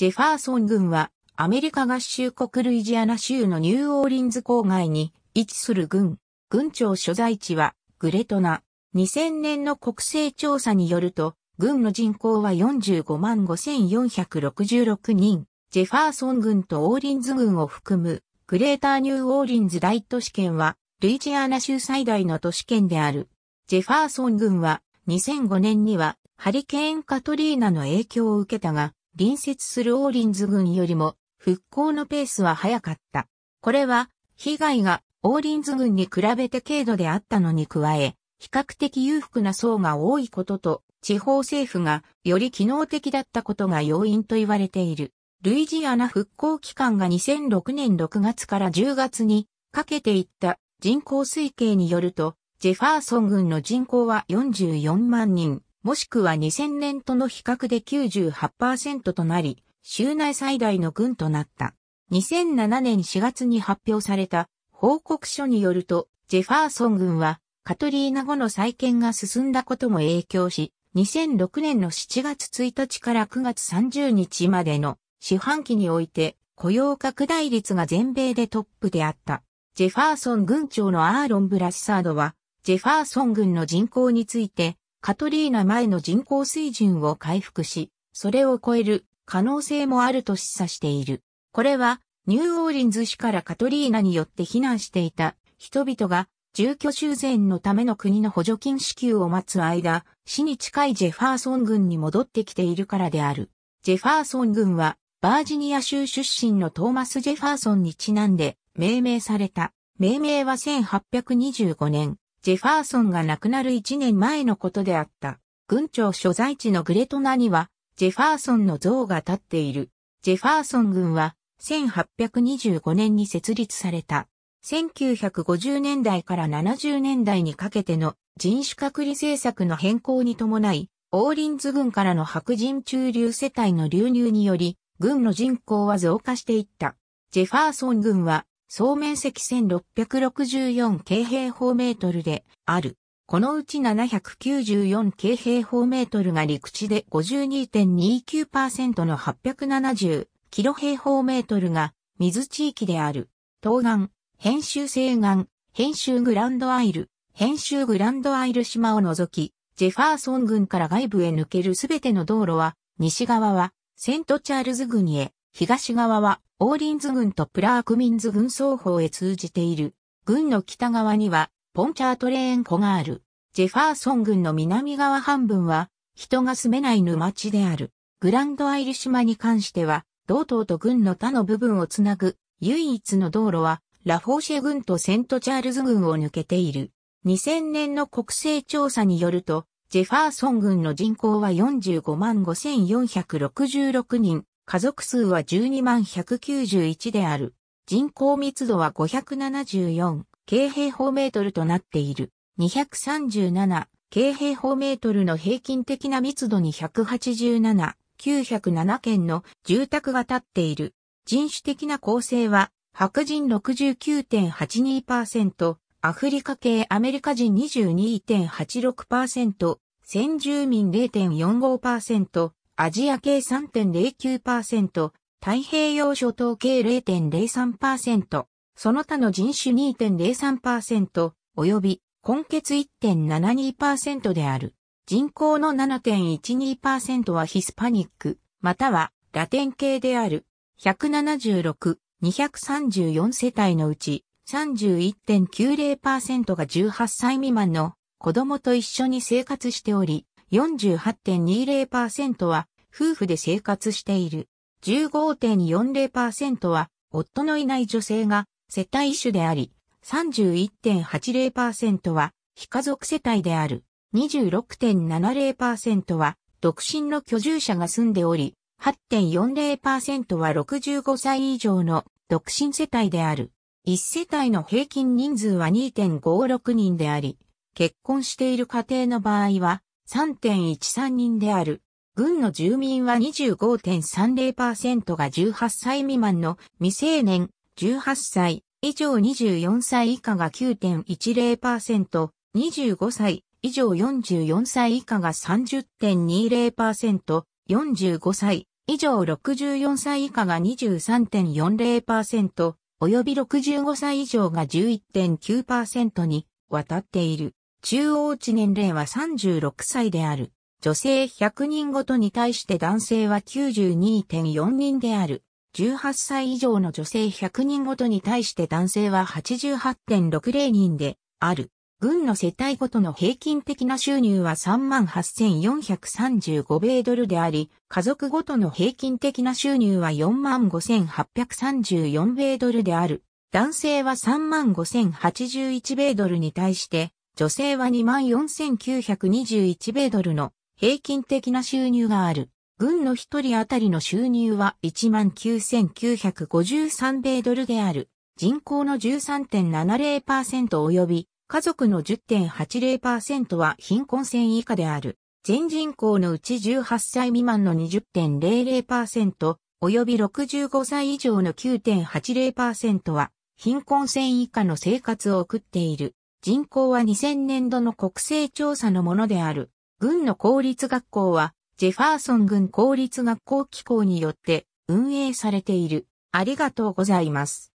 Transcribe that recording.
ジェファーソン軍は、アメリカ合衆国ルイジアナ州のニューオーリンズ郊外に位置する軍。軍庁所在地は、グレトナ。2000年の国勢調査によると、軍の人口は45万5466人。ジェファーソン軍とオーリンズ軍を含む、グレーターニューオーリンズ大都市圏は、ルイジアナ州最大の都市圏である。ジェファーソン軍は、2005年には、ハリケーンカトリーナの影響を受けたが、隣接するオーリンズ軍よりも復興のペースは早かった。これは被害がオーリンズ軍に比べて軽度であったのに加え、比較的裕福な層が多いことと、地方政府がより機能的だったことが要因と言われている。ルイジアナ復興期間が2006年6月から10月にかけていった人口推計によると、ジェファーソン軍の人口は44万人。もしくは2000年との比較で98%となり、州内最大の軍となった。2007年4月に発表された報告書によると、ジェファーソン軍はカトリーナ後の再建が進んだことも影響し、2006年の7月1日から9月30日までの四半期において雇用拡大率が全米でトップであった。ジェファーソン軍長のアーロン・ブラッサードは、ジェファーソン軍の人口について、カトリーナ前の人口水準を回復し、それを超える可能性もあると示唆している。これは、ニューオーリンズ市からカトリーナによって避難していた人々が住居修繕のための国の補助金支給を待つ間、市に近いジェファーソン郡に戻ってきているからである。ジェファーソン郡は、バージニア州出身のトーマス・ジェファーソンにちなんで命名された。命名は1825年、ジェファーソンが亡くなる1年前のことであった。軍庁所在地のグレトナには、ジェファーソンの像が立っている。ジェファーソン軍は、1825年に設立された。1950年代から70年代にかけての人種隔離政策の変更に伴い、オーリンズ軍からの白人中流世帯の流入により、軍の人口は増加していった。ジェファーソン軍は総面積1664京平方メートルである。このうち794京平方メートルが陸地で52.29%の870キロ平方メートルが水地域である。東岸、編集西岸、編集グランドアイル、編集グランドアイル島を除き、ジェファーソン郡から外部へ抜けるすべての道路は、西側はセントチャールズ郡へ、東側はオーリンズ軍とプラークミンズ軍双方へ通じている。軍の北側にはポンチャートレーン湖がある。ジェファーソン軍の南側半分は人が住めない沼地である。グランドアイル島に関しては、道東と軍の他の部分をつなぐ唯一の道路はラフォーシェ軍とセントチャールズ軍を抜けている。2000年の国勢調査によると、ジェファーソン軍の人口は45万5466人、家族数は12万191である。人口密度は574京平方メートルとなっている。237京平方メートルの平均的な密度に187、907件の住宅が建っている。人種的な構成は、白人69.82%、アフリカ系アメリカ人22.86%、先住民0.45%、アジア系3.09%、太平洋諸島系0.03%、その他の人種2.03%、及び、根血1.72%である。人口の7.12%はヒスパニック、またはラテン系である。176、234世帯のうち31.90%が18歳未満の子供と一緒に生活しており、48.20%は夫婦で生活している。15.40%は、夫のいない女性が世帯主であり、31.80%は、非家族世帯である。26.70%は、独身の居住者が住んでおり、8.40%は65歳以上の独身世帯である。1世帯の平均人数は2.56人であり、結婚している家庭の場合は3.13人である。軍の住民は25.30%が18歳未満の未成年、18歳以上24歳以下が9.10%、25歳以上44歳以下が30.20%、45歳以上64歳以下が23.40%、及び65歳以上が11.9%に渡っている。中央値年齢は36歳である。女性100人ごとに対して男性は92.4人である。18歳以上の女性100人ごとに対して男性は88.60人である。軍の世帯ごとの平均的な収入は38,435米ドルであり、家族ごとの平均的な収入は45,834米ドルである。男性は35,081米ドルに対して、女性は24,921米ドルの平均的な収入がある。軍の一人当たりの収入は19,953米ドルである。人口の13.70%及び家族の10.80%は貧困線以下である。全人口のうち18歳未満の20.00%及び65歳以上の9.80%は貧困線以下の生活を送っている。人口は2000年度の国勢調査のものである。軍の公立学校は、ジェファーソン軍公立学校機構によって運営されている。ありがとうございます。